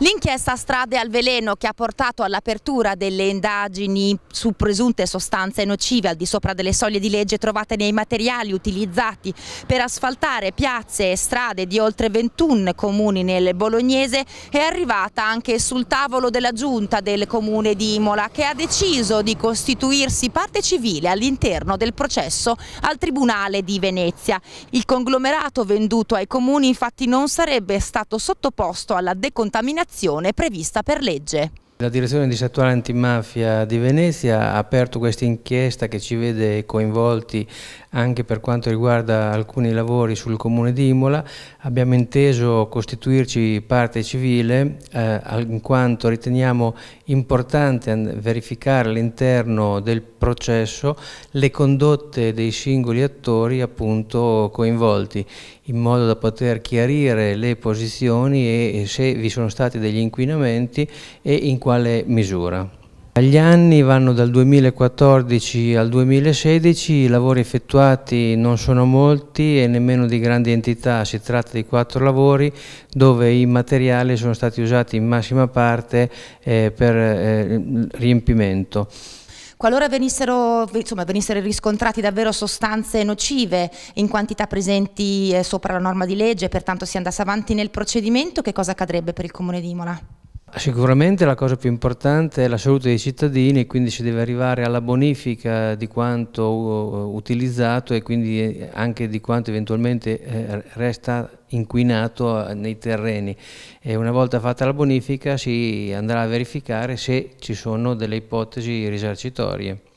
L'inchiesta Strade al veleno che ha portato all'apertura delle indagini su presunte sostanze nocive al di sopra delle soglie di legge trovate nei materiali utilizzati per asfaltare piazze e strade di oltre 21 comuni nel bolognese è arrivata anche sul tavolo della giunta del comune di Imola che ha deciso di costituirsi parte civile all'interno del processo al Tribunale di Venezia. Il conglomerato venduto ai comuni infatti non sarebbe stato sottoposto alla decontaminazione vaccinazione prevista per legge. La direzione di Antimafia di Venezia ha aperto questa inchiesta che ci vede coinvolti anche per quanto riguarda alcuni lavori sul comune di Imola. Abbiamo inteso costituirci parte civile eh, in quanto riteniamo importante verificare all'interno del processo le condotte dei singoli attori appunto coinvolti in modo da poter chiarire le posizioni e, e se vi sono stati degli inquinamenti e in quale misura. Gli anni vanno dal 2014 al 2016, i lavori effettuati non sono molti e nemmeno di grandi entità, si tratta di quattro lavori dove i materiali sono stati usati in massima parte eh, per eh, riempimento. Qualora venissero, insomma, venissero, riscontrati davvero sostanze nocive in quantità presenti eh, sopra la norma di legge, e pertanto si andasse avanti nel procedimento, che cosa accadrebbe per il Comune di Imola? Sicuramente la cosa più importante è la salute dei cittadini, quindi si deve arrivare alla bonifica di quanto eh, utilizzato e quindi eh, anche di quanto eventualmente eh, resta inquinato nei terreni. E una volta fatta la bonifica si andrà a verificare se ci sono delle ipotesi risarcitorie.